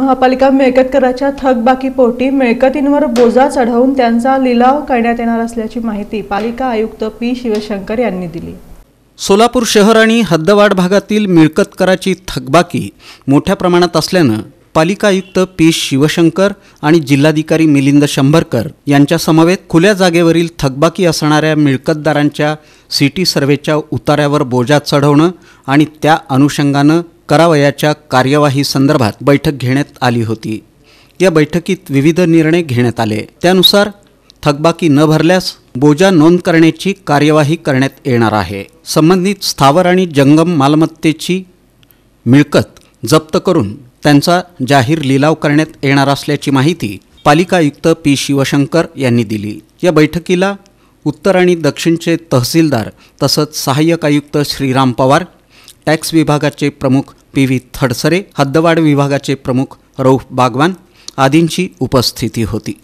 महापालिका थकबाकी पोटी मिळकतींवर बोजा चढवून त्यांचा लिलाव करण्यात येणार असल्याची माहिती पालिका आयुक्त पी शिवशंकर यांनी दिली सोलापूर शहर आणि हद्दवाड भागातील मिळकत कराची थकबाकी मोठ्या प्रमाणात असल्यानं पालिका आयुक्त पी शिवशंकर आणि जिल्हाधिकारी मिलिंद शंभरकर यांच्या समवेत खुल्या जागेवरील थकबाकी असणाऱ्या मिळकतदारांच्या सिटी सर्वेच्या उतार्यावर बोजा चढवणं आणि त्या अनुषंगानं करावयाच्या कार्यवाही संदर्भात बैठक घेण्यात आली होती या बैठकीत विविध निर्णय घेण्यात आले त्यानुसार थकबाकी न भरल्यास बोजा नोंद करण्याची कार्यवाही करण्यात येणार आहे संबंधित स्थावर आणि जंगम मालमत्तेची मिळकत जप्त करून त्यांचा जाहीर लिलाव करण्यात येणार असल्याची माहिती पालिका आयुक्त पी शिवशंकर यांनी दिली या बैठकीला उत्तर आणि दक्षिणचे तहसीलदार तसंच सहाय्यक आयुक्त श्रीराम पवार टॅक्स विभागाचे प्रमुख पी व्ही थडसरे हद्दवाड विभागाचे प्रमुख रौफ बागवान आदींची उपस्थिती होती